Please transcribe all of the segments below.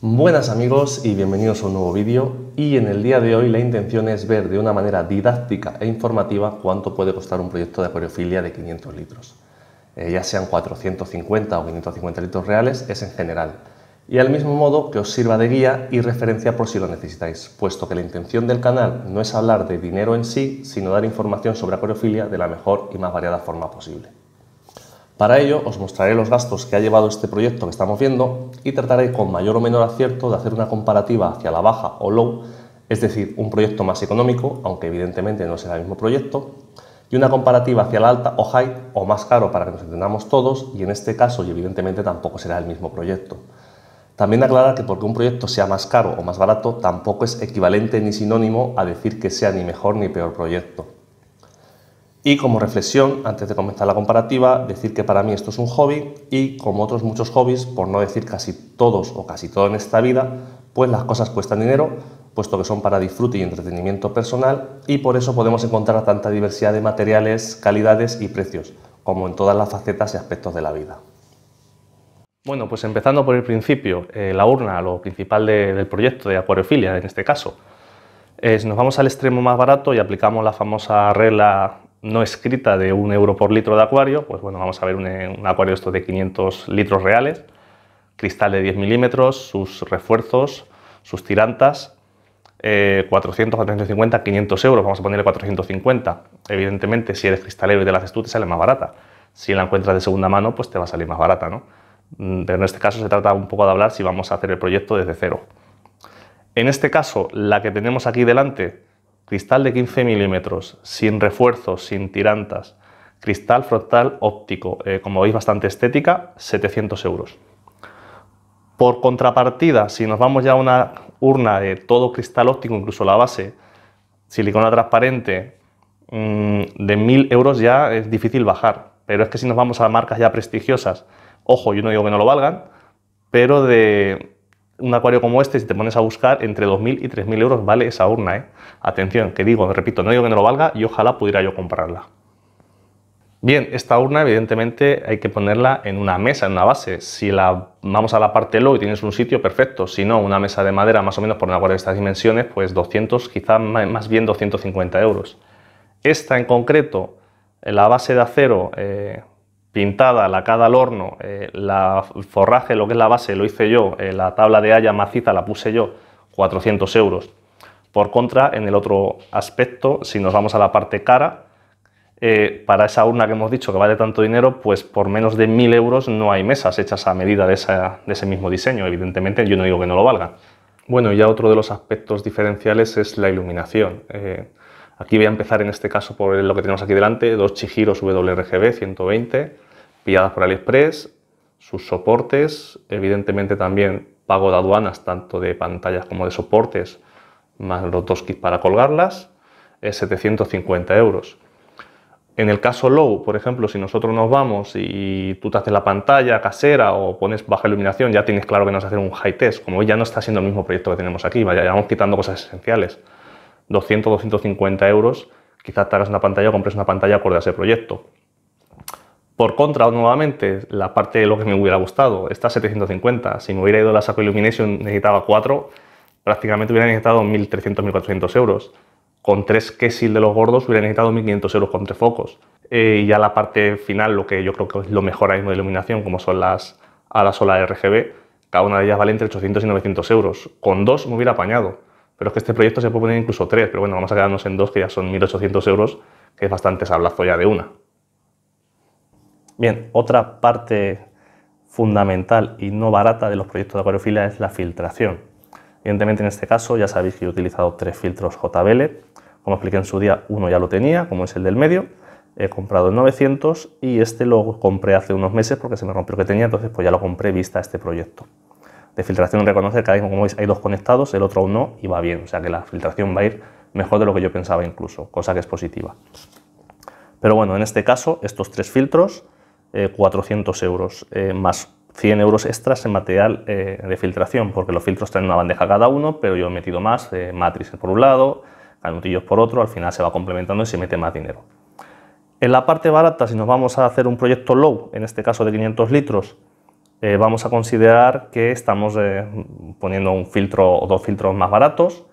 Buenas amigos y bienvenidos a un nuevo vídeo y en el día de hoy la intención es ver de una manera didáctica e informativa cuánto puede costar un proyecto de acuariofilia de 500 litros. Eh, ya sean 450 o 550 litros reales, es en general. Y al mismo modo que os sirva de guía y referencia por si lo necesitáis, puesto que la intención del canal no es hablar de dinero en sí, sino dar información sobre acuariofilia de la mejor y más variada forma posible. Para ello os mostraré los gastos que ha llevado este proyecto que estamos viendo y trataré con mayor o menor acierto de hacer una comparativa hacia la baja o low, es decir, un proyecto más económico, aunque evidentemente no será el mismo proyecto, y una comparativa hacia la alta o high o más caro para que nos entendamos todos y en este caso y evidentemente tampoco será el mismo proyecto. También aclarar que porque un proyecto sea más caro o más barato tampoco es equivalente ni sinónimo a decir que sea ni mejor ni peor proyecto. Y como reflexión, antes de comenzar la comparativa, decir que para mí esto es un hobby y como otros muchos hobbies, por no decir casi todos o casi todo en esta vida, pues las cosas cuestan dinero, puesto que son para disfrute y entretenimiento personal y por eso podemos encontrar tanta diversidad de materiales, calidades y precios, como en todas las facetas y aspectos de la vida. Bueno, pues empezando por el principio, eh, la urna, lo principal del proyecto de acuariofilia en este caso. nos vamos al extremo más barato y aplicamos la famosa regla no escrita de un euro por litro de acuario, pues bueno, vamos a ver un, acuario esto de 500 litros reales, cristal de 10 milímetros, sus refuerzos, sus tirantas, 400, 450, 500 euros, vamos a ponerle 450. Evidentemente, si eres cristalero y te la haces tú, te sale más barata. Si la encuentras de segunda mano, pues te va a salir más barata, ¿no? Mm, pero en este caso se trata un poco de hablar si vamos a hacer el proyecto desde cero. En este caso, la que tenemos aquí delante, cristal de 15 milímetros, sin refuerzos, sin tirantas, cristal frontal óptico, eh, como veis bastante estética, 700 euros. Por contrapartida, si nos vamos ya a una urna de todo cristal óptico, incluso la base, silicona transparente, mm, de 1000 euros ya es difícil bajar. Pero es que si nos vamos a marcas ya prestigiosas, ojo, yo no digo que no lo valgan, pero de un acuario como este, si te pones a buscar, entre 2.000 y 3.000 euros vale esa urna. ¿eh? Atención, que digo, repito, no digo que no lo valga y ojalá pudiera yo comprarla. Bien, esta urna evidentemente hay que ponerla en una mesa, en una base. Si la vamos a la parte low y tienes un sitio, perfecto. Si no, una mesa de madera más o menos por un acuario de estas dimensiones, pues 200, quizá más bien 250 euros. Esta en concreto, la base de acero eh, pintada, lacada al horno, eh, la, el forraje, lo que es la base, lo hice yo, eh, la tabla de haya maciza la puse yo, 400 euros. Por contra, en el otro aspecto, si nos vamos a la parte cara, eh, para esa urna que hemos dicho que vale tanto dinero, pues por menos de 1.000 euros no hay mesas hechas a medida de, ese mismo diseño. Evidentemente, yo no digo que no lo valga. Bueno, ya otro de los aspectos diferenciales es la iluminación. aquí voy a empezar en este caso por lo que tenemos aquí delante, dos Chihiros WRGB 120, enviadas por AliExpress, sus soportes, evidentemente también pago de aduanas, tanto de pantallas como de soportes, más los dos kits para colgarlas, es 750 euros. En el caso low, por ejemplo, si nosotros nos vamos y tú te haces la pantalla casera o pones baja iluminación, ya tienes claro que nos vas a hacer un high test, como ya no está siendo el mismo proyecto que tenemos aquí, ya vamos quitando cosas esenciales. 200, 250 euros, quizás te hagas una pantalla o compres una pantalla acorde a ese proyecto. Por contra, nuevamente, la parte de lo que me hubiera gustado, esta 750, si me hubiera ido la Saco Illumination necesitaba 4, prácticamente hubiera necesitado 1.300, 1.400 euros. Con 3 Kessil de los gordos hubiera necesitado 1.500 euros con tres focos. Eh, y ya la parte final, lo que yo creo que es lo mejor ahí mismo de iluminación, como son las alas o RGB, cada una de ellas vale entre 800 y 900 euros. Con 2 me hubiera apañado. Pero es que este proyecto se puede poner incluso 3, pero bueno, vamos a quedarnos en 2 que ya son 1.800 euros, que es bastante sablazo ya de una. Bien, otra parte fundamental y no barata de los proyectos de acuariofilia es la filtración. Evidentemente en este caso ya sabéis que he utilizado tres filtros JBL, como expliqué en su día uno ya lo tenía, como es el del medio, he comprado el 900 y este lo compré hace unos meses porque se me rompió lo que tenía, entonces pues ya lo compré vista este proyecto. De filtración reconocer que como veis hay dos conectados, el otro uno no y va bien, o sea que la filtración va a ir mejor de lo que yo pensaba incluso, cosa que es positiva. Pero bueno, en este caso estos tres filtros 400 eh, euros, eh, más 100 euros extras en material eh, de filtración, porque los filtros tienen una bandeja cada uno, pero yo he metido más, matrices por un lado, canutillos por otro, al final se va complementando y se mete más dinero. En la parte barata, si nos vamos a hacer un proyecto low, en este caso de 500 litros, vamos a considerar que estamos poniendo un filtro o dos filtros más baratos.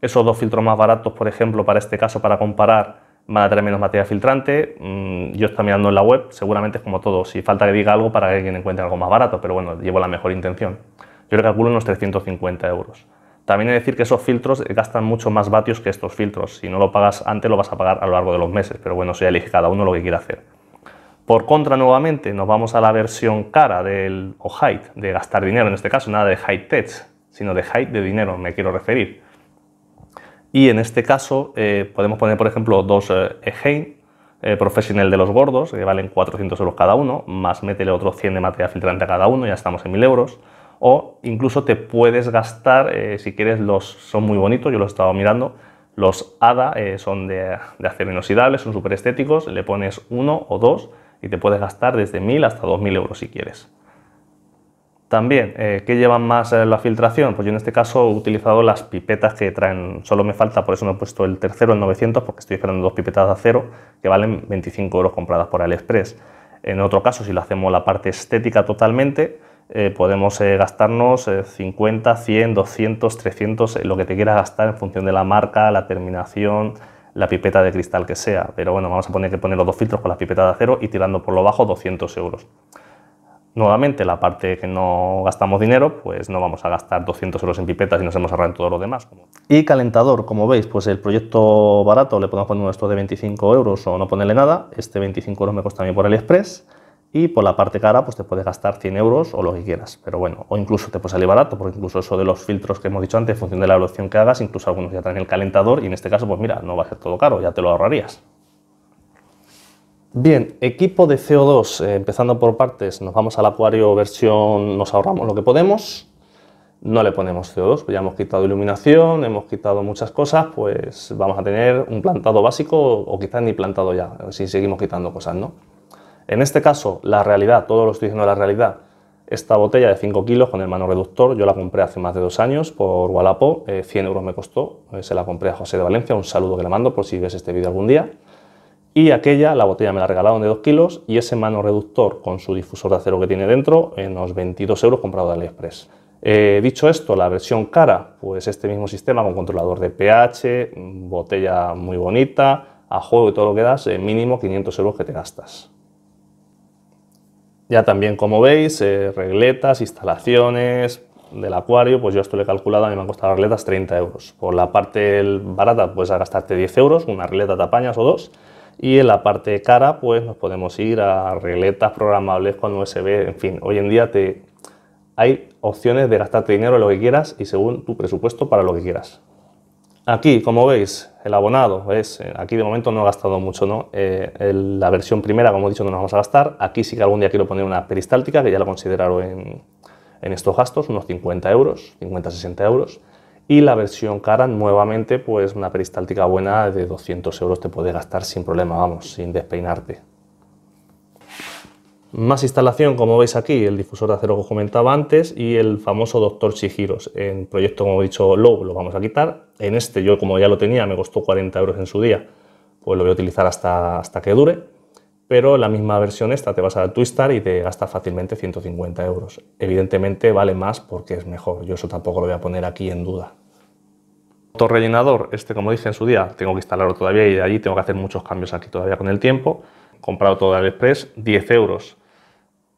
Esos dos filtros más baratos, por ejemplo, para este caso, para comparar, van a tener menos materia filtrante. Mm, yo estoy mirando en la web, seguramente es como todo, si falta que diga algo para que alguien encuentre algo más barato, pero bueno, llevo la mejor intención. Yo le calculo unos 350 euros. También he de decir que esos filtros gastan mucho más vatios que estos filtros. Si no lo pagas antes, lo vas a pagar a lo largo de los meses, pero bueno, eso ya elige cada uno lo que quiera hacer. Por contra, nuevamente, nos vamos a la versión cara del o height de gastar dinero en este caso, nada de height tech, sino de height de dinero, me quiero referir. Y en este caso eh, podemos poner, por ejemplo, dos eh, Egein eh, Professional de los gordos, que valen 400 euros cada uno, más métele otro 100 de materia filtrante a cada uno, ya estamos en 1000 euros. O incluso te puedes gastar, si quieres, los son muy bonitos, yo los he estado mirando. Los ADA son de, de acero inoxidable, son súper estéticos, le pones uno o dos y te puedes gastar desde 1000 hasta 2000 euros si quieres. También, eh, ¿qué llevan más la filtración? Pues yo en este caso he utilizado las pipetas que traen, solo me falta, por eso no he puesto el tercero, el 900, porque estoy esperando dos pipetas de acero que valen 25 euros compradas por AliExpress. En otro caso, si lo hacemos la parte estética totalmente, eh, podemos eh, gastarnos 50, 100, 200, 300, lo que te quieras gastar en función de la marca, la terminación, la pipeta de cristal que sea. Pero bueno, vamos a poner que poner los dos filtros con las pipetas de acero y tirando por lo bajo 200 euros. Nuevamente, la parte que no gastamos dinero, pues no vamos a gastar 200 euros en pipetas y nos hemos ahorrado en todo lo demás. Y calentador, como veis, pues el proyecto barato le podemos poner uno esto de 25 euros o no ponerle nada. Este 25 euros me cuesta a mí por el Express. Y por la parte cara, pues te puedes gastar 100 euros o lo que quieras. Pero bueno, o incluso te puede salir barato, porque incluso eso de los filtros que hemos dicho antes, en función de la evolución que hagas, incluso algunos ya traen el calentador y en este caso, pues mira, no va a ser todo caro, ya te lo ahorrarías. Bien, equipo de CO2, eh, empezando por partes, nos vamos al acuario versión, nos ahorramos lo que podemos, no le ponemos CO2, pues ya hemos quitado iluminación, hemos quitado muchas cosas, pues vamos a tener un plantado básico o quizás ni plantado ya, si seguimos quitando cosas, ¿no? En este caso, la realidad, todo lo estoy diciendo la realidad, esta botella de 5 kilos con el mano reductor, yo la compré hace más de dos años por Wallapop, 100 eh, euros me costó, eh, se la compré a José de Valencia, un saludo que le mando por si ves este vídeo algún día y aquella, la botella me la regalaron de 2 kilos y ese mano reductor con su difusor de acero que tiene dentro en los 22 euros comprado de AliExpress. Eh, dicho esto, la versión cara, pues este mismo sistema con controlador de pH, mm, botella muy bonita, a juego y todo lo que das, eh, mínimo 500 euros que te gastas. Ya también, como veis, eh, regletas, instalaciones del acuario, pues yo esto lo he calculado, a mí me han costado las regletas 30 euros. Por la parte barata pues a gastarte 10 euros, una regleta de apañas o dos, y en la parte cara, pues nos podemos ir a regletas programables con USB, en fin, hoy en día te... hay opciones de gastarte dinero en lo que quieras y según tu presupuesto para lo que quieras. Aquí, como veis, el abonado es, eh, aquí de momento no he gastado mucho, ¿no? Eh, la versión primera, como he dicho, no nos vamos a gastar. Aquí sí que algún día quiero poner una peristáltica, que ya la consideraron en, en estos gastos, unos 50 euros, 50-60 euros y la versión cara nuevamente pues una peristáltica buena de 200 euros te puede gastar sin problema, vamos, sin despeinarte. Más instalación, como veis aquí, el difusor de acero que os comentaba antes y el famoso Doctor Chihiros. En proyecto, como he dicho, low lo vamos a quitar. En este, yo como ya lo tenía, me costó 40 euros en su día, pues lo voy a utilizar hasta, hasta que dure. Pero la misma versión esta te vas a Twistar y te gasta fácilmente 150 euros. Evidentemente vale más porque es mejor, yo eso tampoco lo voy a poner aquí en duda rellenador, este como dije en su día, tengo que instalarlo todavía y de allí tengo que hacer muchos cambios aquí todavía con el tiempo. Comprado todo de AliExpress, 10 euros.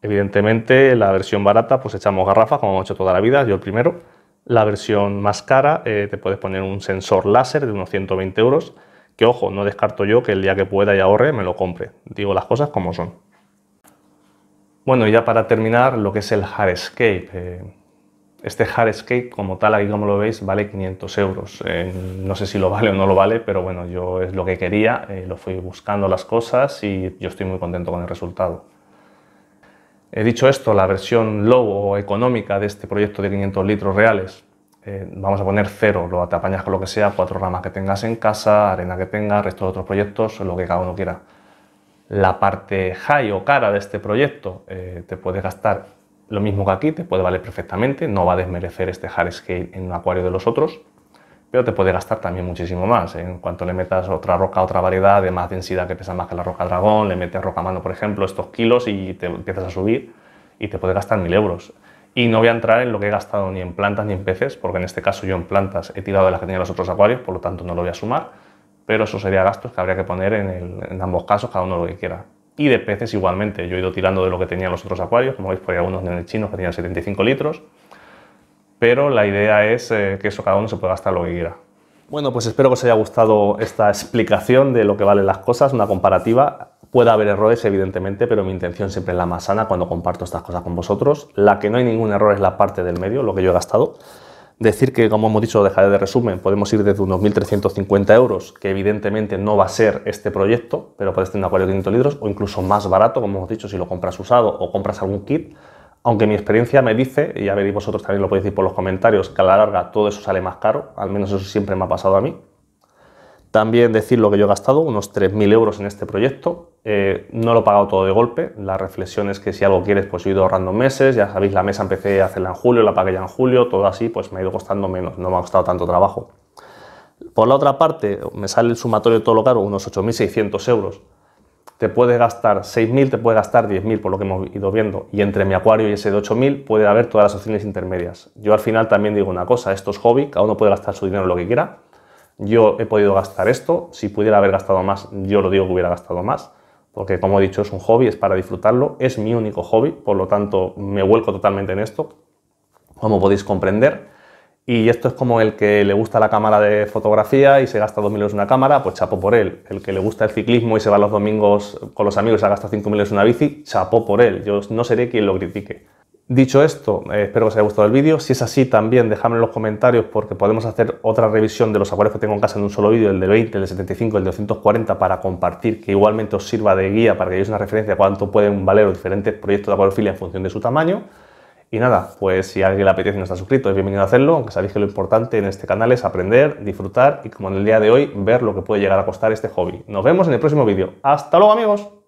Evidentemente, la versión barata, pues echamos garrafas, como hemos hecho toda la vida, yo el primero. La versión más cara, eh, te puedes poner un sensor láser de unos 120 euros, que ojo, no descarto yo que el día que pueda y ahorre me lo compre. Digo las cosas como son. Bueno, y ya para terminar, lo que es el hardscape. Eh, este hardscape como tal, aquí como lo veis, vale 500 euros. Eh, no sé si lo vale o no lo vale, pero bueno, yo es lo que quería, eh, lo fui buscando las cosas y yo estoy muy contento con el resultado. He dicho esto, la versión low o económica de este proyecto de 500 litros reales, eh, vamos a poner cero, lo atapañas con lo que sea, cuatro ramas que tengas en casa, arena que tengas, resto de otros proyectos, lo que cada uno quiera. La parte high o cara de este proyecto te puede gastar lo mismo que aquí, te puede valer perfectamente, no va a desmerecer este hard scale en un acuario de los otros, pero te puede gastar también muchísimo más. ¿eh? En cuanto le metas otra roca, otra variedad de más densidad que pesa más que la roca dragón, le metes roca mano, por ejemplo, estos kilos y te empiezas a subir y te puede gastar mil euros. Y no voy a entrar en lo que he gastado ni en plantas ni en peces, porque en este caso yo en plantas he tirado de las que tenía los otros acuarios, por lo tanto no lo voy a sumar, pero eso sería gastos que habría que poner en, en ambos casos, cada uno lo que quiera y de peces igualmente. Yo he ido tirando de lo que tenían los otros acuarios, como veis, por ahí algunos chinos que tenían 75 litros, pero la idea es eh, que eso cada uno se pueda gastar lo que quiera. Bueno, pues espero que os haya gustado esta explicación de lo que valen las cosas, una comparativa. Puede haber errores, evidentemente, pero mi intención siempre es la más sana cuando comparto estas cosas con vosotros. La que no hay ningún error es la parte del medio, lo que yo he gastado. Decir que, como hemos dicho, dejaré de resumen, podemos ir desde unos 1.350 euros, que evidentemente no va a ser este proyecto, pero puedes tener un acuario de 500 litros, o incluso más barato, como hemos dicho, si lo compras usado o compras algún kit. Aunque mi experiencia me dice, y ya veréis vosotros también lo podéis decir por los comentarios, que a la larga todo eso sale más caro, al menos eso siempre me ha pasado a mí, también decir lo que yo he gastado, unos 3.000 euros en este proyecto. Eh, no lo he pagado todo de golpe. La reflexión es que si algo quieres, pues he ido ahorrando meses. Ya sabéis, la mesa empecé a hacerla en julio, la pagué ya en julio, todo así, pues me ha ido costando menos, no me ha costado tanto trabajo. Por la otra parte, me sale el sumatorio de todo lo caro, unos 8.600 euros. Te puedes gastar 6.000, te puede gastar 10.000, por lo que hemos ido viendo. Y entre mi acuario y ese de 8.000 puede haber todas las opciones intermedias. Yo al final también digo una cosa, esto es hobby, cada uno puede gastar su dinero lo que quiera yo he podido gastar esto, si pudiera haber gastado más, yo lo digo que hubiera gastado más, porque como he dicho es un hobby, es para disfrutarlo, es mi único hobby, por lo tanto me vuelco totalmente en esto, como podéis comprender. Y esto es como el que le gusta la cámara de fotografía y se gasta 2.000 euros en una cámara, pues chapó por él. El que le gusta el ciclismo y se va los domingos con los amigos y se gasta 5.000 euros en una bici, chapó por él. Yo no seré quien lo critique. Dicho esto, eh, espero que os haya gustado el vídeo. Si es así, también dejadme en los comentarios porque podemos hacer otra revisión de los acuarios que tengo en casa en un solo vídeo, el de 20, el de 75, el de 240 para compartir, que igualmente os sirva de guía para que veáis una referencia de cuánto pueden valer los diferentes proyectos de acuariofilia en función de su tamaño. Y nada, pues si alguien le apetece y no está suscrito, es bienvenido a hacerlo, aunque sabéis que lo importante en este canal es aprender, disfrutar y como en el día de hoy, ver lo que puede llegar a costar este hobby. Nos vemos en el próximo vídeo. ¡Hasta luego amigos!